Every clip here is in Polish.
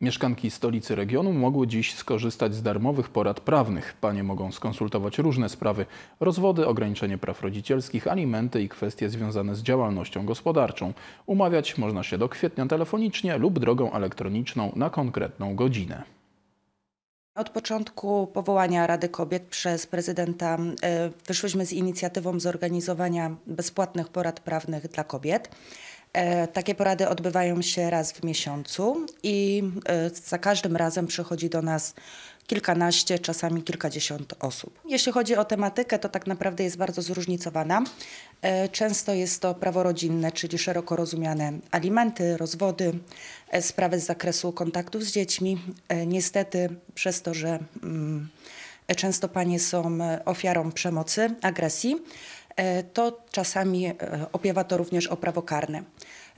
Mieszkanki stolicy regionu mogły dziś skorzystać z darmowych porad prawnych. Panie mogą skonsultować różne sprawy: rozwody, ograniczenie praw rodzicielskich, alimenty i kwestie związane z działalnością gospodarczą. Umawiać można się do kwietnia telefonicznie lub drogą elektroniczną na konkretną godzinę. Od początku powołania Rady Kobiet przez prezydenta e, wyszłyśmy z inicjatywą zorganizowania bezpłatnych porad prawnych dla kobiet. E, takie porady odbywają się raz w miesiącu i e, za każdym razem przychodzi do nas kilkanaście, czasami kilkadziesiąt osób. Jeśli chodzi o tematykę, to tak naprawdę jest bardzo zróżnicowana. E, często jest to prawo rodzinne, czyli szeroko rozumiane alimenty, rozwody, sprawy z zakresu kontaktów z dziećmi. Niestety, przez to, że mm, często panie są ofiarą przemocy, agresji, E, to czasami e, opiewa to również o prawo karne.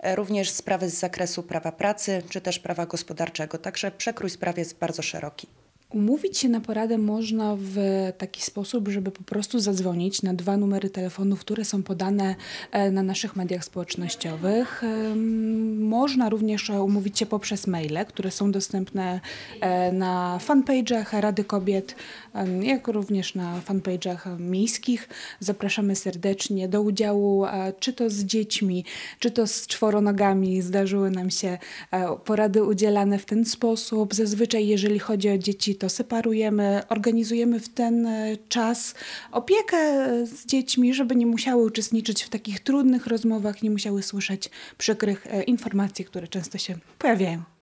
E, również sprawy z zakresu prawa pracy czy też prawa gospodarczego, także przekrój spraw jest bardzo szeroki. Umówić się na poradę można w taki sposób, żeby po prostu zadzwonić na dwa numery telefonów, które są podane e, na naszych mediach społecznościowych. E, można również e, umówić się poprzez maile, które są dostępne na fanpage'ach Rady Kobiet, jak również na fanpage'ach miejskich. Zapraszamy serdecznie do udziału, czy to z dziećmi, czy to z czworonogami. Zdarzyły nam się porady udzielane w ten sposób. Zazwyczaj, jeżeli chodzi o dzieci, to separujemy, organizujemy w ten e, czas opiekę e, z dziećmi, żeby nie musiały uczestniczyć w takich trudnych rozmowach, nie musiały słyszeć przykrych e, informacji, które często się pojawiają.